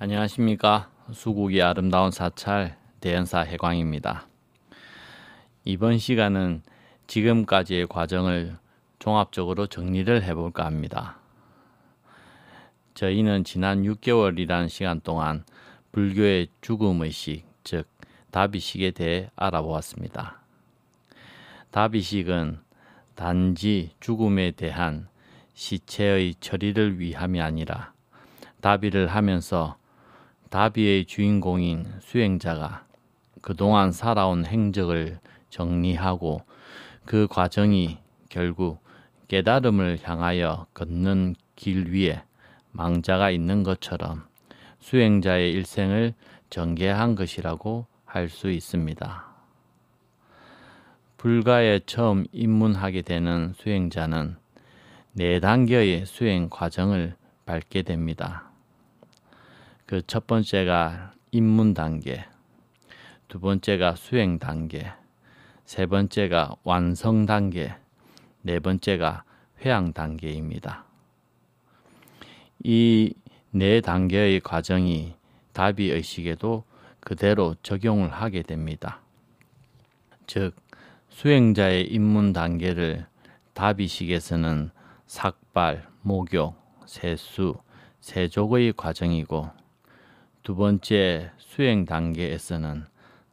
안녕하십니까. 수국이 아름다운 사찰 대연사 해광입니다. 이번 시간은 지금까지의 과정을 종합적으로 정리를 해볼까 합니다. 저희는 지난 6개월이라는 시간 동안 불교의 죽음의식, 즉 다비식에 대해 알아보았습니다. 다비식은 단지 죽음에 대한 시체의 처리를 위함이 아니라 다비를 하면서 다비의 주인공인 수행자가 그동안 살아온 행적을 정리하고 그 과정이 결국 깨달음을 향하여 걷는 길 위에 망자가 있는 것처럼 수행자의 일생을 전개한 것이라고 할 수 있습니다. 불가에 처음 입문하게 되는 수행자는 네 단계의 수행 과정을 밟게 됩니다. 그첫 번째가 입문 단계, 두 번째가 수행 단계, 세 번째가 완성 단계, 네 번째가 회항 단계입니다. 이 네 단계의 과정이 답이 의식에도 그대로 적용을 하게 됩니다. 즉, 수행자의 입문 단계를 답의식에서는 삭발, 목욕, 세수, 세족의 과정이고 두 번째 수행 단계에서는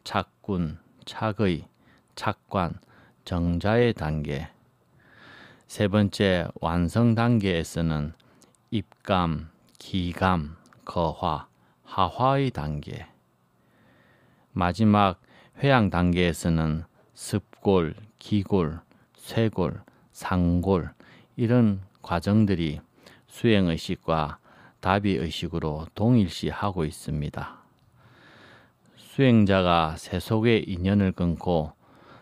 착군, 착의, 착관, 정자의 단계. 세 번째 완성 단계에서는 입감, 기감, 거화, 하화의 단계. 마지막 회양 단계에서는 습골, 기골, 쇄골, 상골 이런 과정들이 수행의식과 답이 의식으로 동일시하고 있습니다. 수행자가 세속의 인연을 끊고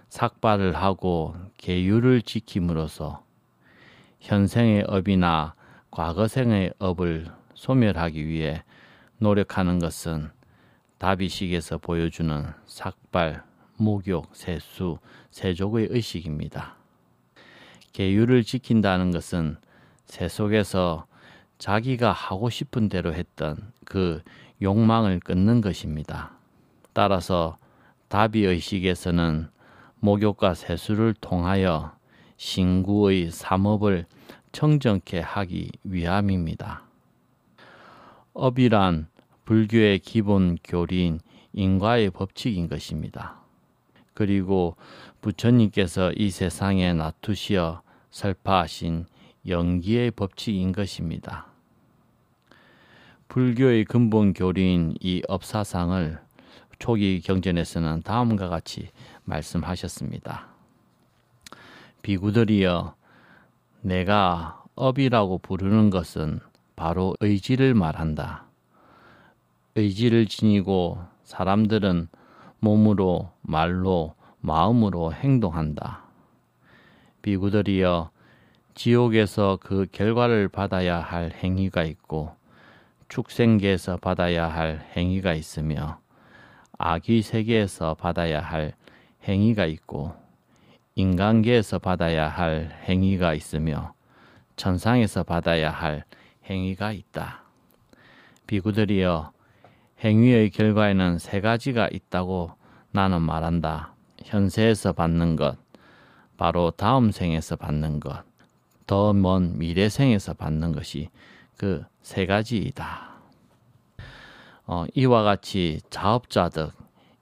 삭발을 하고 계율을 지킴으로써 현생의 업이나 과거생의 업을 소멸하기 위해 노력하는 것은 다비식에서 보여주는 삭발, 목욕, 세수, 세족의 의식입니다. 계율을 지킨다는 것은 세속에서 자기가 하고 싶은 대로 했던 그 욕망을 끊는 것입니다. 따라서 다비의식에서는 목욕과 세수를 통하여 신구의 삼업을 청정케 하기 위함입니다. 업이란 불교의 기본 교리인 인과의 법칙인 것입니다. 그리고 부처님께서 이 세상에 나투시어 설파하신 연기의 법칙인 것입니다. 불교의 근본 교리인 이 업사상을 초기 경전에서는 다음과 같이 말씀하셨습니다. 비구들이여 내가 업이라고 부르는 것은 바로 의지를 말한다. 의지를 지니고 사람들은 몸으로 말로 마음으로 행동한다. 비구들이여 지옥에서 그 결과를 받아야 할 행위가 있고 축생계에서 받아야 할 행위가 있으며 아기 세계에서 받아야 할 행위가 있고 인간계에서 받아야 할 행위가 있으며 천상에서 받아야 할 행위가 있다. 비구들이여 행위의 결과에는 세 가지가 있다고 나는 말한다. 현세에서 받는 것, 바로 다음 생에서 받는 것, 더 먼 미래생에서 받는 것이 그세 가지이다. 어, 이와 같이 자업자득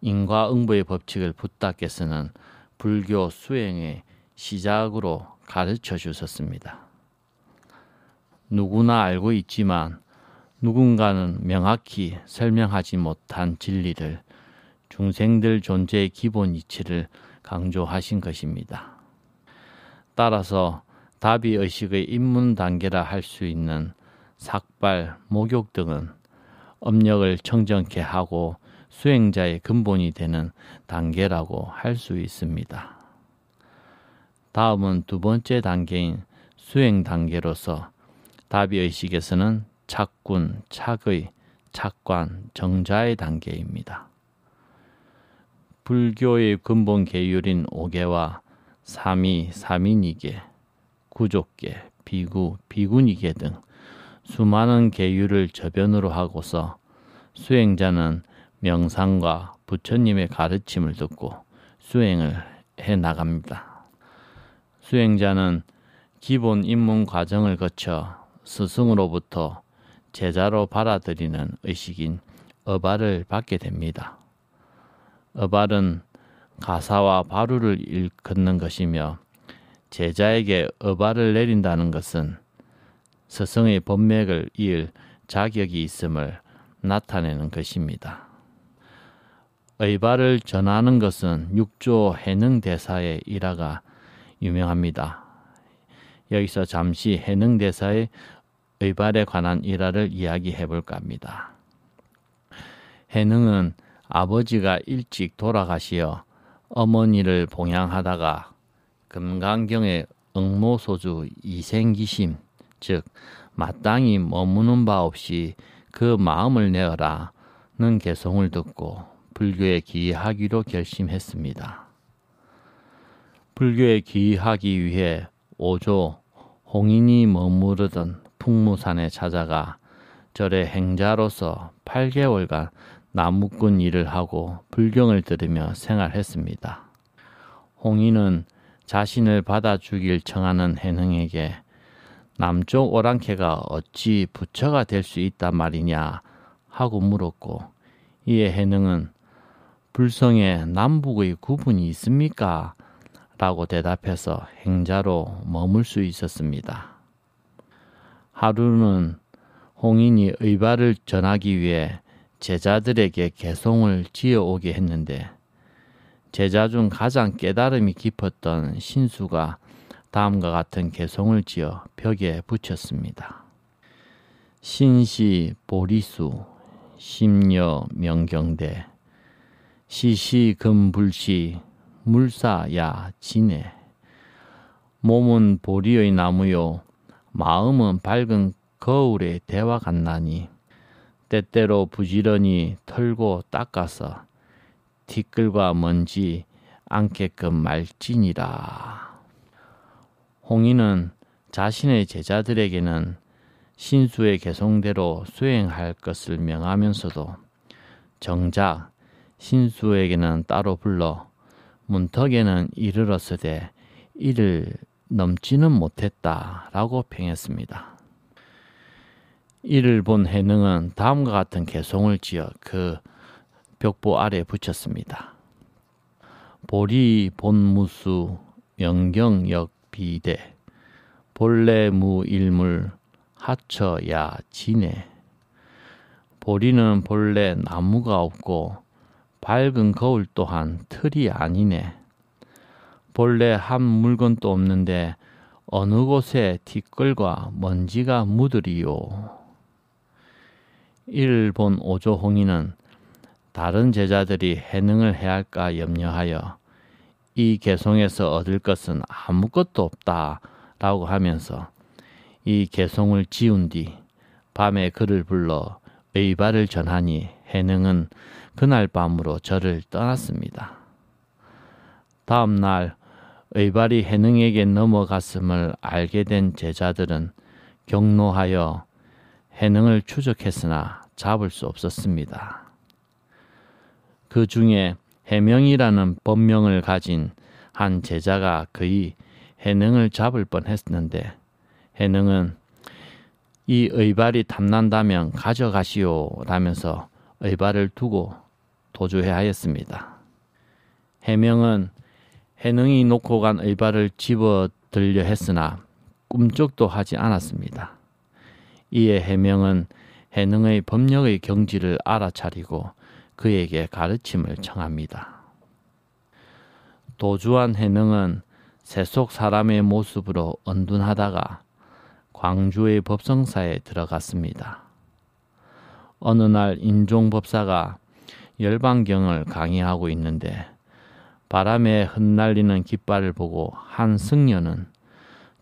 인과응보의 법칙을 붙닥게쓰는 불교 수행의 시작으로 가르쳐 주셨습니다. 누구나 알고 있지만 누군가는 명확히 설명하지 못한 진리를 중생들 존재의 기본 이치를 강조하신 것입니다. 따라서 다비 의식의 입문 단계라 할 수 있는 삭발, 목욕 등은 업력을 청정케 하고 수행자의 근본이 되는 단계라고 할 수 있습니다. 다음은 두 번째 단계인 수행 단계로서 다비의식에서는 착군, 착의, 착관, 정자의 단계입니다. 불교의 근본 계율인 5개와 삼위, 삼인이계, 구족계, 비구, 비군이계 등 수많은 계율을 저변으로 하고서 수행자는 명상과 부처님의 가르침을 듣고 수행을 해 나갑니다. 수행자는 기본 입문 과정을 거쳐 스승으로부터 제자로 받아들이는 의식인 어발을 받게 됩니다. 어발은 가사와 바루를 일컫는 것이며 제자에게 어발을 내린다는 것은 스승의 본맥을 이을 자격이 있음을 나타내는 것입니다. 의발을 전하는 것은 육조 해능대사의 일화가 유명합니다. 여기서 잠시 해능대사의 의발에 관한 일화를 이야기해 볼까 합니다. 해능은 아버지가 일찍 돌아가시어 어머니를 봉양하다가 금강경의 응모소주 이생기심 즉 마땅히 머무는 바 없이 그 마음을 내어라는 개성을 듣고 불교에 기하기로 결심했습니다. 불교에 기하기 위해 오조 홍인이 머무르던 풍무산에 찾아가 절의 행자로서 8개월간 나무꾼 일을 하고 불경을 들으며 생활했습니다. 홍인은 자신을 받아 주길 청하는 해능에게 남쪽 오랑캐가 어찌 부처가 될 수 있단 말이냐 하고 물었고 이에 해능은 불성에 남북의 구분이 있습니까? 라고 대답해서 행자로 머물 수 있었습니다. 하루는 홍인이 의발을 전하기 위해 제자들에게 개송을 지어오게 했는데 제자 중 가장 깨달음이 깊었던 신수가 다음과 같은 개성을 지어 벽에 붙였습니다. 신시 보리수 심녀 명경대 시시 금불시 물사야 진해 몸은 보리의 나무요 마음은 밝은 거울의 대화 같나니 때때로 부지런히 털고 닦아서 티끌과 먼지 안게끔 말지니라. 홍인은 자신의 제자들에게는 신수의 개성대로 수행할 것을 명하면서도 정작 신수에게는 따로 불러 문턱에는 이르렀으되 이를 넘지는 못했다라고 평했습니다. 이를 본 해능은 다음과 같은 개송을 지어 그 벽보 아래 붙였습니다. 보리 본무수 영경역 비대 본래무일물 하처야 지네 보리는 본래 나무가 없고 밝은 거울 또한 틀이 아니네 본래 한 물건도 없는데 어느 곳에 티끌과 먼지가 묻으리요 일본 오조홍이는 다른 제자들이 해능을 해야 할까 염려하여 이개성에서 얻을 것은 아무것도 없다라고 하면서 이 개송을 지운 뒤 밤에 그를 불러 의발을 전하니 해능은 그날 밤으로 저를 떠났습니다. 다음 날 의발이 해능에게 넘어갔음을 알게 된 제자들은 경로하여 해능을 추적했으나 잡을 수 없었습니다. 그 중에 해명이라는 법명을 가진 한 제자가 그의 해능을 잡을 뻔했는데 해능은 이 의발이 탐난다면 가져가시오 라면서 의발을 두고 도주해 하였습니다. 해명은 해능이 놓고 간 의발을 집어 들려 했으나 꿈쩍도 하지 않았습니다. 이에 해명은 해능의 법력의 경지를 알아차리고 그에게 가르침을 청합니다. 도주한 해능은 세속 사람의 모습으로 은둔하다가 광주의 법성사에 들어갔습니다. 어느 날 인종법사가 열반경을 강의하고 있는데 바람에 흩날리는 깃발을 보고 한 승려는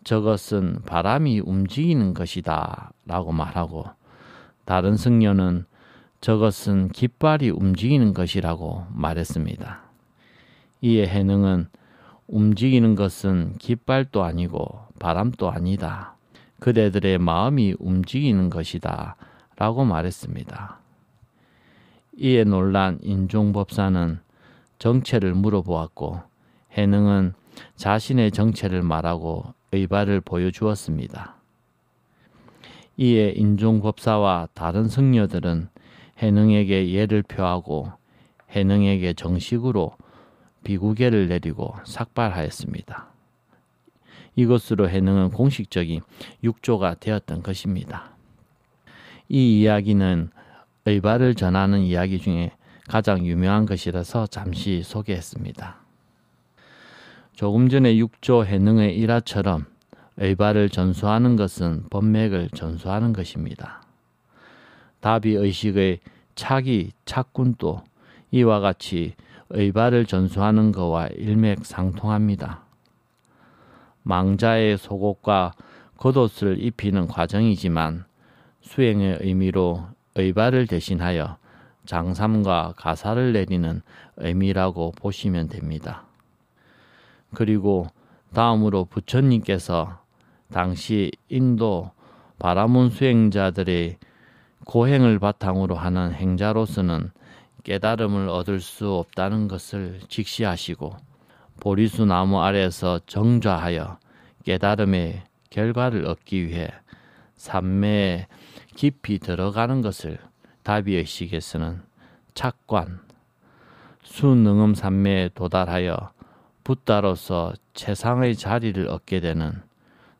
저것은 바람이 움직이는 것이다 라고 말하고 다른 승려는 저것은 깃발이 움직이는 것이라고 말했습니다. 이에 해능은 움직이는 것은 깃발도 아니고 바람도 아니다. 그대들의 마음이 움직이는 것이다. 라고 말했습니다. 이에 놀란 인종법사는 정체를 물어보았고 해능은 자신의 정체를 말하고 의발을 보여주었습니다. 이에 인종법사와 다른 승려들은 해능에게 예를 표하고 해능에게 정식으로 비구계를 내리고 삭발하였습니다. 이것으로 해능은 공식적인 육조가 되었던 것입니다. 이 이야기는 의발을 전하는 이야기 중에 가장 유명한 것이라서 잠시 소개했습니다. 조금 전에 육조 해능의 일화처럼 의발을 전수하는 것은 법맥을 전수하는 것입니다. 다비 의식의 차기 착군도 이와 같이 의발을 전수하는 것과 일맥상통합니다. 망자의 속옷과 겉옷을 입히는 과정이지만 수행의 의미로 의발을 대신하여 장삼과 가사를 내리는 의미라고 보시면 됩니다. 그리고 다음으로 부처님께서 당시 인도 바라문 수행자들의 고행을 바탕으로 하는 행자로서는 깨달음을 얻을 수 없다는 것을 직시하시고 보리수 나무 아래에서 정좌하여 깨달음의 결과를 얻기 위해 삼매에 깊이 들어가는 것을 다비의식에서는 착관, 수능음 삼매에 도달하여 붓다로서 최상의 자리를 얻게 되는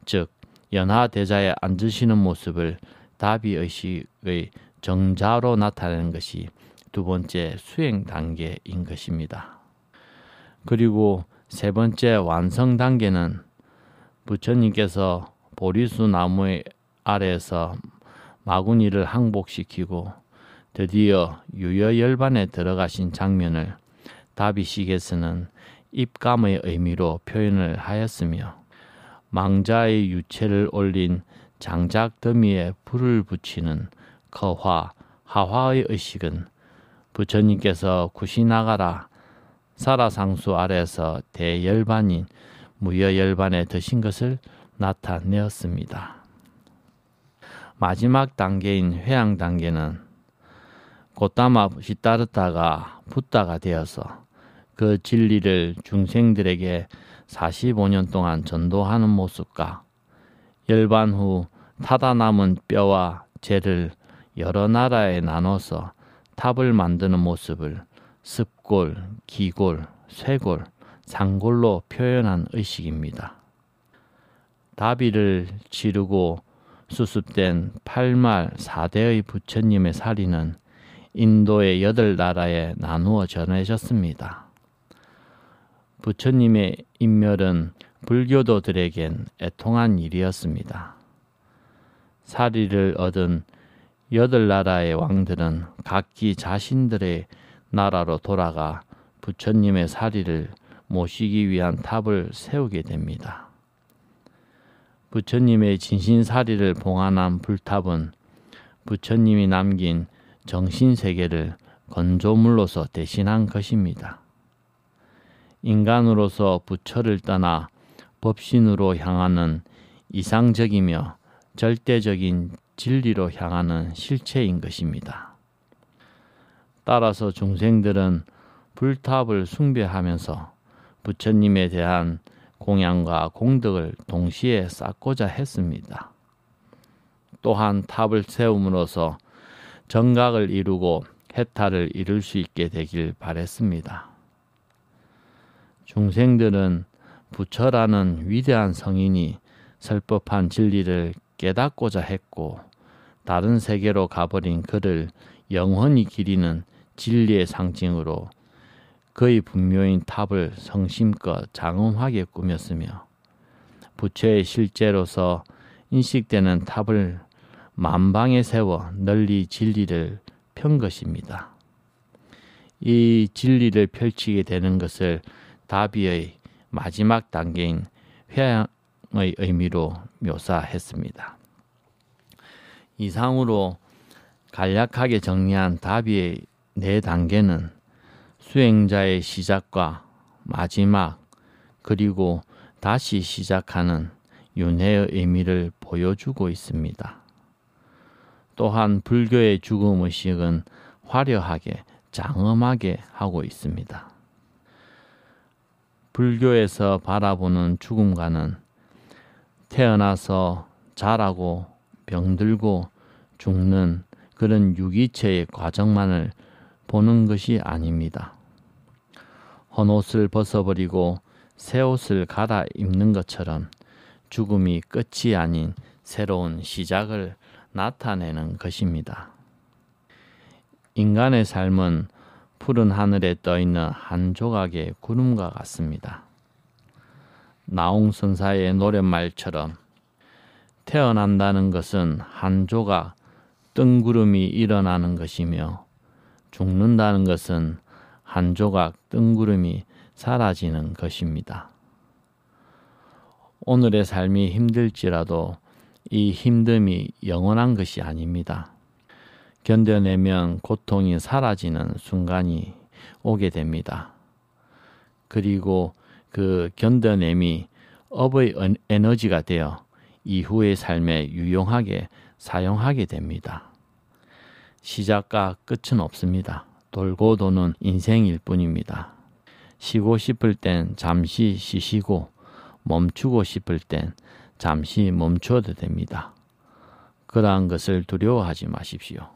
즉 연하대자에 앉으시는 모습을 답이 의식의 정자로 나타나는 것이 두 번째 수행 단계인 것입니다. 그리고 세 번째 완성 단계는 부처님께서 보리수 나무 아래에서 마구니를 항복시키고 드디어 유여열반에 들어가신 장면을 다비식에서는 입감의 의미로 표현을 하였으며 망자의 유체를 올린 장작 더미에 불을 붙이는 거화 하화의 의식은 부처님께서 구시나가라 사라상수 아래서 대열반인 무여열반에 드신 것을 나타내었습니다. 마지막 단계인 회양 단계는 곧다마 시따르다가 붓다가 되어서 그 진리를 중생들에게 45년 동안 전도하는 모습과 열반 후 타다 남은 뼈와 재를 여러 나라에 나눠서 탑을 만드는 모습을 습골, 기골, 쇄골, 상골로 표현한 의식입니다. 다비를 지르고 수습된 팔말 4대의 부처님의 사리는 인도의 여덟 나라에 나누어 전해졌습니다. 부처님의 인멸은 불교도들에겐 애통한 일이었습니다. 사리를 얻은 여덟 나라의 왕들은 각기 자신들의 나라로 돌아가 부처님의 사리를 모시기 위한 탑을 세우게 됩니다. 부처님의 진신사리를 봉안한 불탑은 부처님이 남긴 정신세계를 건조물로서 대신한 것입니다. 인간으로서 부처를 떠나 법신으로 향하는 이상적이며 절대적인 진리로 향하는 실체인 것입니다. 따라서 중생들은 불탑을 숭배하면서 부처님에 대한 공양과 공덕을 동시에 쌓고자 했습니다. 또한 탑을 세움으로써 정각을 이루고 해탈을 이룰 수 있게 되길 바랬습니다. 중생들은 부처라는 위대한 성인이 설법한 진리를 깨닫고자 했고 다른 세계로 가버린 그를 영원히 기리는 진리의 상징으로 그의 분묘인 탑을 성심껏 장엄하게 꾸몄으며 부처의 실제로서 인식되는 탑을 만방에 세워 널리 진리를 편 것입니다. 이 진리를 펼치게 되는 것을 다비의 마지막 단계인 회양의 의미로 묘사했습니다. 이상으로 간략하게 정리한 답의네 단계는 수행자의 시작과 마지막 그리고 다시 시작하는 윤회의 의미를 보여주고 있습니다. 또한 불교의 죽음 의식은 화려하게 장엄하게 하고 있습니다. 불교에서 바라보는 죽음과는 태어나서 자라고 병들고 죽는 그런 유기체의 과정만을 보는 것이 아닙니다. 헌옷을 벗어버리고 새 옷을 갈아입는 것처럼 죽음이 끝이 아닌 새로운 시작을 나타내는 것입니다. 인간의 삶은 푸른 하늘에 떠있는 한 조각의 구름과 같습니다. 나홍선사의 노랫말처럼 태어난다는 것은 한 조각 뜬구름이 일어나는 것이며 죽는다는 것은 한 조각 뜬구름이 사라지는 것입니다. 오늘의 삶이 힘들지라도 이 힘듦이 영원한 것이 아닙니다. 견뎌내면 고통이 사라지는 순간이 오게 됩니다. 그리고 그 견뎌냄이 업의 에너지가 되어 이후의 삶에 유용하게 사용하게 됩니다. 시작과 끝은 없습니다. 돌고 도는 인생일 뿐입니다. 쉬고 싶을 땐 잠시 쉬시고 멈추고 싶을 땐 잠시 멈춰도 됩니다. 그러한 것을 두려워하지 마십시오.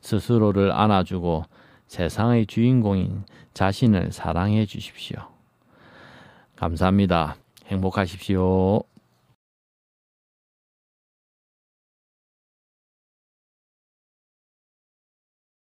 스스로를 안아주고 세상의 주인공인 자신을 사랑해 주십시오. 감사합니다. 행복하십시오.